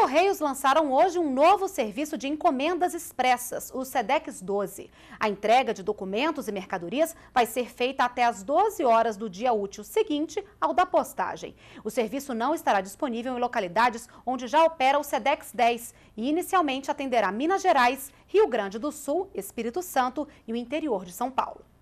Correios lançaram hoje um novo serviço de encomendas expressas, o SEDEX 12. A entrega de documentos e mercadorias vai ser feita até às 12 horas do dia útil seguinte ao da postagem. O serviço não estará disponível em localidades onde já opera o SEDEX 10 e inicialmente atenderá Minas Gerais, Rio Grande do Sul, Espírito Santo e o interior de São Paulo.